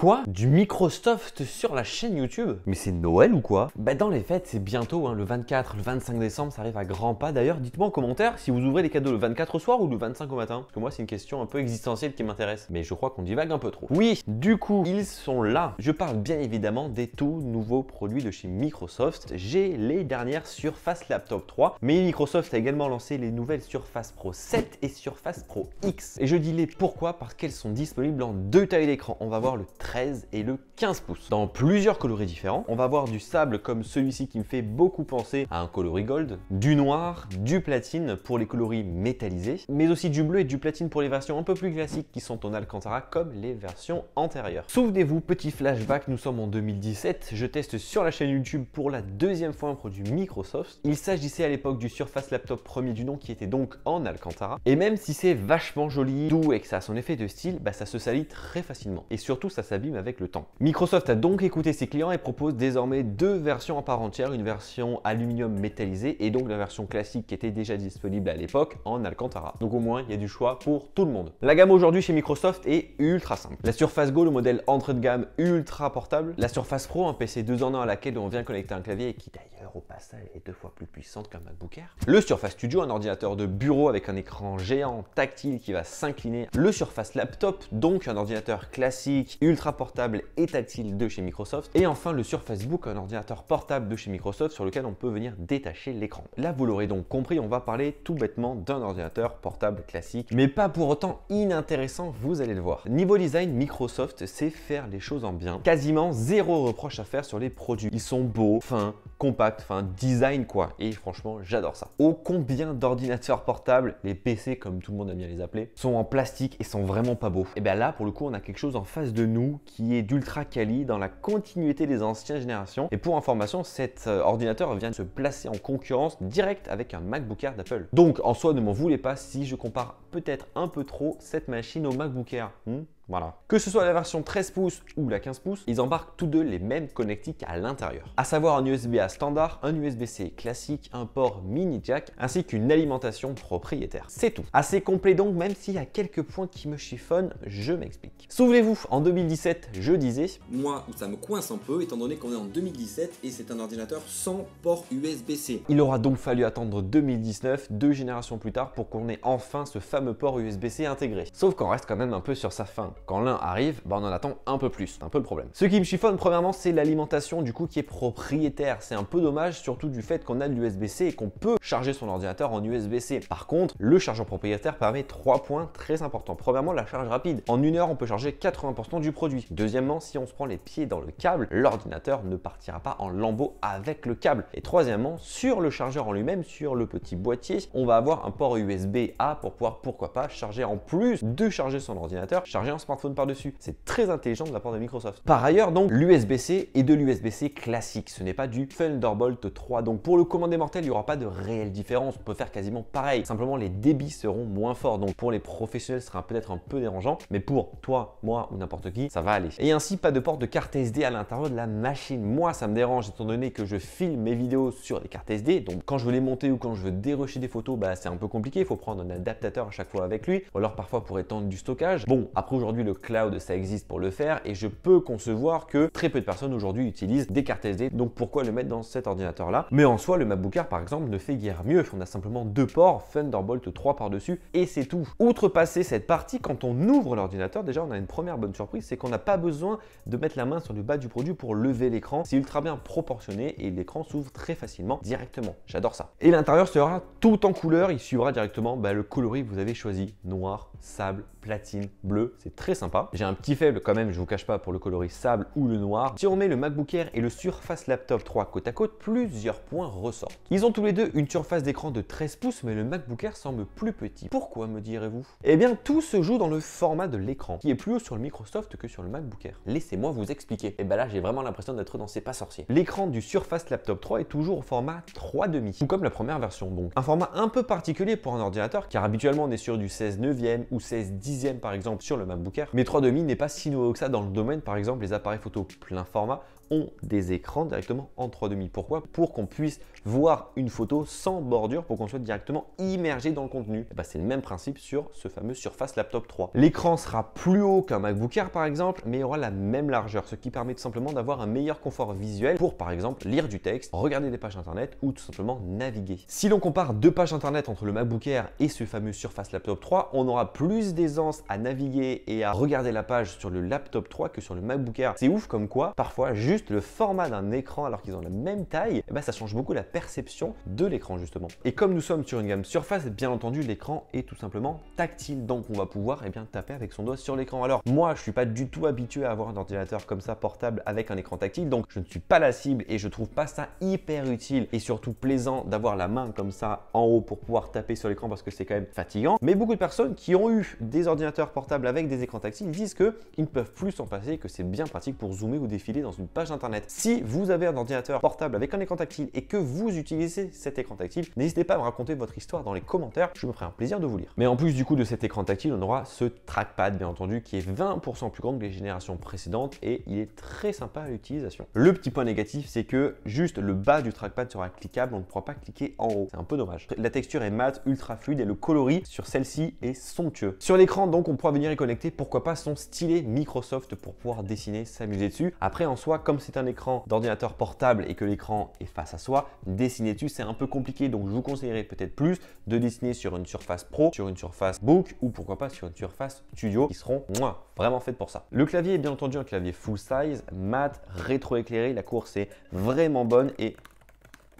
Quoi Du Microsoft sur la chaîne YouTube Mais c'est Noël ou quoi Bah dans les fêtes, c'est bientôt, hein, le 24, le 25 décembre, ça arrive à grands pas. D'ailleurs, dites-moi en commentaire si vous ouvrez les cadeaux le 24 au soir ou le 25 au matin. Parce que moi, c'est une question un peu existentielle qui m'intéresse. Mais je crois qu'on divague un peu trop. Oui, du coup, ils sont là. Je parle bien évidemment des tout nouveaux produits de chez Microsoft. J'ai les dernières Surface Laptop 3, mais Microsoft a également lancé les nouvelles Surface Pro 7 et Surface Pro X. Et je dis les pourquoi parce qu'elles sont disponibles en deux tailles d'écran. On va voir le très 13 et le 15 pouces dans plusieurs coloris différents. On va voir du sable comme celui-ci qui me fait beaucoup penser à un coloris gold, du noir, du platine pour les coloris métallisés, mais aussi du bleu et du platine pour les versions un peu plus classiques qui sont en Alcantara comme les versions antérieures. Souvenez-vous, petit flashback, nous sommes en 2017, je teste sur la chaîne YouTube pour la deuxième fois un produit Microsoft. Il s'agissait à l'époque du Surface Laptop premier du nom qui était donc en Alcantara. Et même si c'est vachement joli, doux et que ça a son effet de style, bah ça se salit très facilement. Et surtout, ça s'abîme avec le temps. Microsoft a donc écouté ses clients et propose désormais deux versions en part entière, une version aluminium métallisée et donc la version classique qui était déjà disponible à l'époque en Alcantara. Donc au moins, il y a du choix pour tout le monde. La gamme aujourd'hui chez Microsoft est ultra simple. La Surface Go, le modèle entrée de gamme ultra portable, la Surface Pro, un PC 2 en 1 à laquelle on vient connecter un clavier qui d'ailleurs au passage est deux fois plus puissante qu'un MacBook Air, le Surface Studio, un ordinateur de bureau avec un écran géant tactile qui va s'incliner, le Surface Laptop, donc un ordinateur classique ultra portable et tactile de chez Microsoft. Et enfin le Surface Book, un ordinateur portable de chez Microsoft sur lequel on peut venir détacher l'écran. Là vous l'aurez donc compris, on va parler tout bêtement d'un ordinateur portable classique, mais pas pour autant inintéressant, vous allez le voir. Niveau design, Microsoft sait faire les choses en bien. Quasiment zéro reproche à faire sur les produits. Ils sont beaux, fins, compact, enfin design quoi. Et franchement, j'adore ça. Oh, combien d'ordinateurs portables, les PC comme tout le monde aime bien les appeler, sont en plastique et sont vraiment pas beaux. Et bien là, pour le coup, on a quelque chose en face de nous qui est d'ultra quali dans la continuité des anciennes générations. Et pour information, cet euh, ordinateur vient de se placer en concurrence directe avec un MacBook Air d'Apple. Donc en soi, ne m'en voulez pas si je compare peut-être un peu trop cette machine au MacBook Air. Hmm voilà. Que ce soit la version 13 pouces ou la 15 pouces, ils embarquent tous deux les mêmes connectiques à l'intérieur. À savoir un USB-A standard, un USB-C classique, un port mini jack, ainsi qu'une alimentation propriétaire. C'est tout. Assez complet donc, même s'il y a quelques points qui me chiffonnent, je m'explique. Souvenez-vous, en 2017, je disais... Moi, ça me coince un peu, étant donné qu'on est en 2017 et c'est un ordinateur sans port USB-C. Il aura donc fallu attendre 2019, deux générations plus tard, pour qu'on ait enfin ce fameux port USB-C intégré. Sauf qu'on reste quand même un peu sur sa fin. Quand l'un arrive, bah, on en attend un peu plus. C'est un peu le problème. Ce qui me chiffonne, premièrement, c'est l'alimentation du coup qui est propriétaire. C'est un peu dommage, surtout du fait qu'on a de l'USB-C et qu'on peut charger son ordinateur en USB-C. Par contre, le chargeur propriétaire permet trois points très importants. Premièrement, la charge rapide. En une heure, on peut charger 80% du produit. Deuxièmement, si on se prend les pieds dans le câble, l'ordinateur ne partira pas en lambeau avec le câble. Et troisièmement, sur le chargeur en lui-même, sur le petit boîtier, on va avoir un port USB-A pour pouvoir, pourquoi pas, charger en plus de charger son ordinateur, charger en smartphone par-dessus. C'est très intelligent de la part de Microsoft. Par ailleurs, donc, l'USB-C est de l'USB-C classique. Ce n'est pas du Thunderbolt 3. Donc, pour le commander mortel, il n'y aura pas de réelle différence. On peut faire quasiment pareil. Simplement, les débits seront moins forts. Donc, pour les professionnels, ce sera peut-être un peu dérangeant. Mais pour toi, moi ou n'importe qui, ça va aller. Et ainsi, pas de porte de carte SD à l'intérieur de la machine. Moi, ça me dérange étant donné que je filme mes vidéos sur des cartes SD. Donc, quand je veux les monter ou quand je veux dérocher des photos, bah, c'est un peu compliqué. Il faut prendre un adaptateur à chaque fois avec lui. Ou alors, parfois, pour étendre du stockage. Bon, après, aujourd'hui, le cloud, ça existe pour le faire et je peux concevoir que très peu de personnes aujourd'hui utilisent des cartes SD, donc pourquoi le mettre dans cet ordinateur-là Mais en soi, le MacBook Air, par exemple, ne fait guère mieux. On a simplement deux ports, Thunderbolt 3 par-dessus, et c'est tout. Outre Outrepasser cette partie, quand on ouvre l'ordinateur, déjà, on a une première bonne surprise, c'est qu'on n'a pas besoin de mettre la main sur le bas du produit pour lever l'écran. C'est ultra bien proportionné et l'écran s'ouvre très facilement directement. J'adore ça. Et l'intérieur sera tout en couleur. Il suivra directement bah, le coloris que vous avez choisi. Noir, sable, platine, bleu. C'est très sympa. J'ai un petit faible quand même, je vous cache pas, pour le coloris sable ou le noir. Si on met le MacBook Air et le Surface Laptop 3 côte à côte, plusieurs points ressortent. Ils ont tous les deux une surface d'écran de 13 pouces, mais le MacBook Air semble plus petit. Pourquoi me direz-vous Eh bien, tout se joue dans le format de l'écran, qui est plus haut sur le Microsoft que sur le MacBook Air. Laissez-moi vous expliquer. Et eh ben là, j'ai vraiment l'impression d'être dans ces pas sorciers. L'écran du Surface Laptop 3 est toujours au format 3,5, tout comme la première version Bon, Un format un peu particulier pour un ordinateur, car habituellement on est sur du 16 ème ou 16 ème par exemple sur le MacBook mais Mais 3,5 n'est pas si nouveau que ça dans le domaine. Par exemple, les appareils photo plein format ont des écrans directement en 3,5. Pourquoi Pour qu'on puisse voir une photo sans bordure, pour qu'on soit directement immergé dans le contenu. Eh ben, c'est le même principe sur ce fameux Surface Laptop 3. L'écran sera plus haut qu'un MacBook Air par exemple, mais aura la même largeur, ce qui permet tout simplement d'avoir un meilleur confort visuel pour par exemple lire du texte, regarder des pages internet ou tout simplement naviguer. Si l'on compare deux pages internet entre le MacBook Air et ce fameux Surface Laptop 3, on aura plus d'aisance à naviguer et à regarder la page sur le laptop 3 que sur le MacBook Air. C'est ouf comme quoi, parfois, juste le format d'un écran alors qu'ils ont la même taille, eh ben, ça change beaucoup la perception de l'écran justement. Et comme nous sommes sur une gamme surface, bien entendu, l'écran est tout simplement tactile. Donc on va pouvoir et eh bien, taper avec son doigt sur l'écran. Alors moi, je suis pas du tout habitué à avoir un ordinateur comme ça portable avec un écran tactile. Donc je ne suis pas la cible et je trouve pas ça hyper utile et surtout plaisant d'avoir la main comme ça en haut pour pouvoir taper sur l'écran parce que c'est quand même fatigant. Mais beaucoup de personnes qui ont eu des ordinateurs portables avec des écrans écrans tactiles disent qu'ils ne peuvent plus s'en passer, que c'est bien pratique pour zoomer ou défiler dans une page internet. Si vous avez un ordinateur portable avec un écran tactile et que vous utilisez cet écran tactile, n'hésitez pas à me raconter votre histoire dans les commentaires, je me ferai un plaisir de vous lire. Mais en plus du coup de cet écran tactile, on aura ce trackpad bien entendu qui est 20% plus grand que les générations précédentes et il est très sympa à l'utilisation. Le petit point négatif, c'est que juste le bas du trackpad sera cliquable, on ne pourra pas cliquer en haut. C'est un peu dommage. La texture est mate, ultra fluide et le coloris sur celle-ci est somptueux. Sur l'écran donc, on pourra venir y connecter pourquoi pas son stylet Microsoft pour pouvoir dessiner, s'amuser dessus. Après, en soi, comme c'est un écran d'ordinateur portable et que l'écran est face à soi, dessiner dessus, c'est un peu compliqué. Donc, je vous conseillerais peut-être plus de dessiner sur une Surface Pro, sur une Surface Book ou pourquoi pas sur une Surface Studio qui seront moins vraiment faites pour ça. Le clavier est bien entendu un clavier full size, mat, rétro-éclairé. La course est vraiment bonne et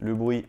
le bruit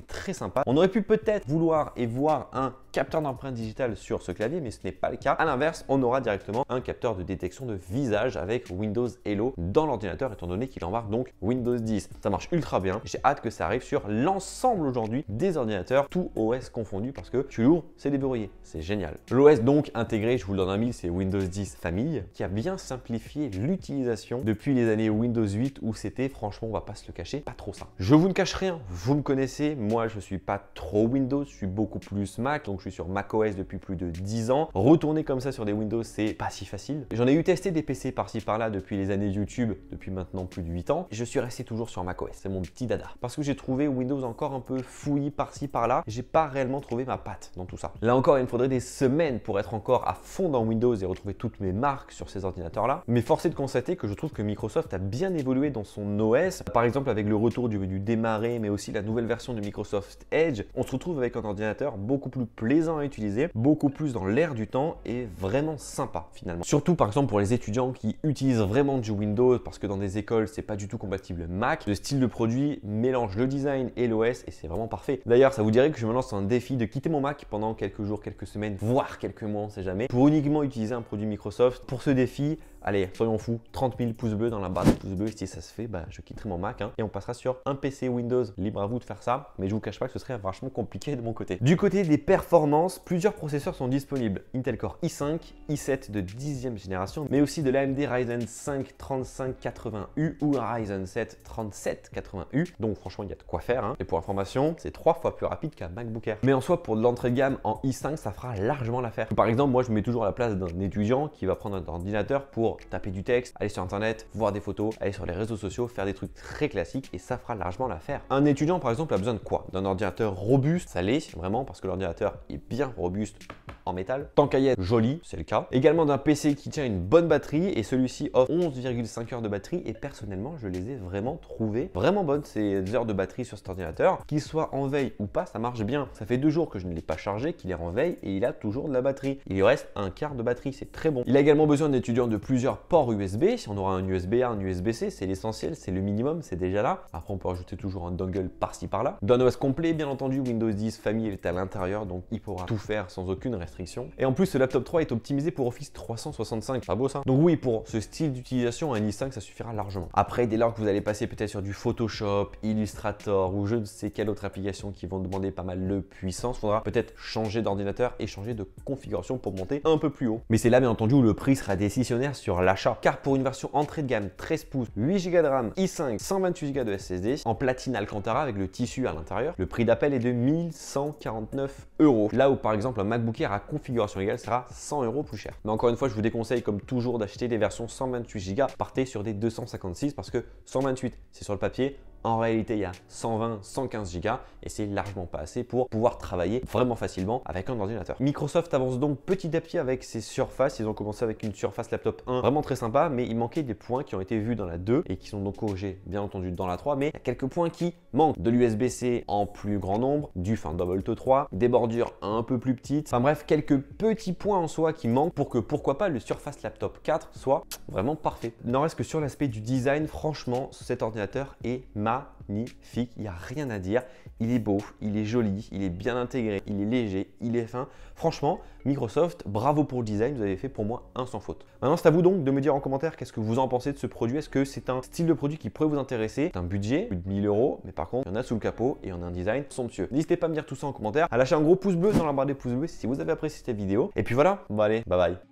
est très sympa. On aurait pu peut-être vouloir et voir un capteur d'empreinte digitale sur ce clavier, mais ce n'est pas le cas. À l'inverse, on aura directement un capteur de détection de visage avec Windows Hello dans l'ordinateur, étant donné qu'il embarque donc Windows 10. Ça marche ultra bien. J'ai hâte que ça arrive sur l'ensemble aujourd'hui des ordinateurs, tout OS confondu, parce que tu l'ouvres, c'est débrouillé. C'est génial. L'OS donc intégré, je vous le donne un mille, c'est Windows 10 Famille, qui a bien simplifié l'utilisation depuis les années Windows 8 où c'était, franchement, on va pas se le cacher, pas trop ça. Je vous ne cache rien, vous me connaissez, moi je suis pas trop Windows, je suis beaucoup plus Mac, donc je sur macOS depuis plus de 10 ans. Retourner comme ça sur des Windows, c'est pas si facile. J'en ai eu testé des PC par-ci par-là depuis les années YouTube, depuis maintenant plus de 8 ans. Je suis resté toujours sur macOS, c'est mon petit dada. Parce que j'ai trouvé Windows encore un peu fouillis par-ci par-là. J'ai pas réellement trouvé ma patte dans tout ça. Là encore, il me faudrait des semaines pour être encore à fond dans Windows et retrouver toutes mes marques sur ces ordinateurs-là. Mais force de constater que je trouve que Microsoft a bien évolué dans son OS. Par exemple, avec le retour du menu démarrer, mais aussi la nouvelle version de Microsoft Edge, on se retrouve avec un ordinateur beaucoup plus plaisant à utiliser, beaucoup plus dans l'air du temps et vraiment sympa finalement. Surtout par exemple pour les étudiants qui utilisent vraiment du Windows parce que dans des écoles c'est pas du tout compatible Mac. Le style de produit mélange le design et l'OS et c'est vraiment parfait. D'ailleurs ça vous dirait que je me lance un défi de quitter mon Mac pendant quelques jours, quelques semaines, voire quelques mois, on sait jamais, pour uniquement utiliser un produit Microsoft. Pour ce défi, allez, soyons fous, 30 000 pouces bleus dans la barre de pouces bleus. si ça se fait, bah, je quitterai mon Mac hein, et on passera sur un PC Windows. Libre à vous de faire ça, mais je vous cache pas que ce serait vachement compliqué de mon côté. Du côté des performances plusieurs processeurs sont disponibles. Intel Core i5, i7 de 10e génération, mais aussi de l'AMD Ryzen 5 3580U ou Ryzen 7 3780U. Donc franchement, il y a de quoi faire. Hein. Et pour information, c'est trois fois plus rapide qu'un MacBook Air. Mais en soi, pour de l'entrée de gamme en i5, ça fera largement l'affaire. Par exemple, moi, je mets toujours à la place d'un étudiant qui va prendre un ordinateur pour taper du texte, aller sur Internet, voir des photos, aller sur les réseaux sociaux, faire des trucs très classiques et ça fera largement l'affaire. Un étudiant, par exemple, a besoin de quoi D'un ordinateur robuste, ça l'est vraiment parce que l'ordinateur est bien robuste en métal. Tant qu'à y être joli, c'est le cas. Également d'un PC qui tient une bonne batterie et celui-ci offre 11,5 heures de batterie et personnellement, je les ai vraiment trouvé vraiment bonnes ces heures de batterie sur cet ordinateur. Qu'il soit en veille ou pas, ça marche bien. Ça fait deux jours que je ne l'ai pas chargé, qu'il est en veille et il a toujours de la batterie. Il reste un quart de batterie, c'est très bon. Il a également besoin d'étudiants de plusieurs ports USB. Si on aura un USB A, un USB C, c'est l'essentiel, c'est le minimum, c'est déjà là. Après, on peut ajouter toujours un dongle par-ci par-là. D'un OS complet, bien entendu, Windows 10 famille est à l'intérieur, donc il pourra tout faire sans aucune restriction. Et en plus, ce laptop 3 est optimisé pour Office 365. Pas beau ça Donc oui, pour ce style d'utilisation, un i5, ça suffira largement. Après, dès lors que vous allez passer peut-être sur du Photoshop, Illustrator ou je ne sais quelle autre application qui vont demander pas mal de puissance, faudra peut-être changer d'ordinateur et changer de configuration pour monter un peu plus haut. Mais c'est là, bien entendu, où le prix sera décisionnaire sur l'achat. Car pour une version entrée de gamme 13 pouces, 8 Go de RAM, i5, 128 Go de SSD, en platine Alcantara avec le tissu à l'intérieur, le prix d'appel est de 1149 euros. Là où par exemple un MacBook Air à configuration égale sera 100 euros plus cher. Mais encore une fois, je vous déconseille comme toujours d'acheter des versions 128 Go. Partez sur des 256 parce que 128 c'est sur le papier, en réalité, il y a 120, 115 Go et c'est largement pas assez pour pouvoir travailler vraiment facilement avec un ordinateur. Microsoft avance donc petit à petit avec ses surfaces. Ils ont commencé avec une Surface Laptop 1 vraiment très sympa, mais il manquait des points qui ont été vus dans la 2 et qui sont donc corrigés bien entendu dans la 3, mais il y a quelques points qui manquent. De l'USB-C en plus grand nombre, du fin 3, des bordures un peu plus petites. Enfin bref, quelques petits points en soi qui manquent pour que pourquoi pas le Surface Laptop 4 soit vraiment parfait. N'en reste que sur l'aspect du design, franchement, cet ordinateur est magnifique magnifique, il n'y a rien à dire. Il est beau, il est joli, il est bien intégré, il est léger, il est fin. Franchement, Microsoft, bravo pour le design, vous avez fait pour moi un sans faute. Maintenant, c'est à vous donc de me dire en commentaire qu'est-ce que vous en pensez de ce produit. Est-ce que c'est un style de produit qui pourrait vous intéresser C'est un budget, plus de 1000 euros, mais par contre, il y en a sous le capot et il en a un design somptueux. N'hésitez pas à me dire tout ça en commentaire, à lâcher un gros pouce bleu dans la barre des pouces bleus si vous avez apprécié cette vidéo. Et puis voilà, bon allez, bye bye.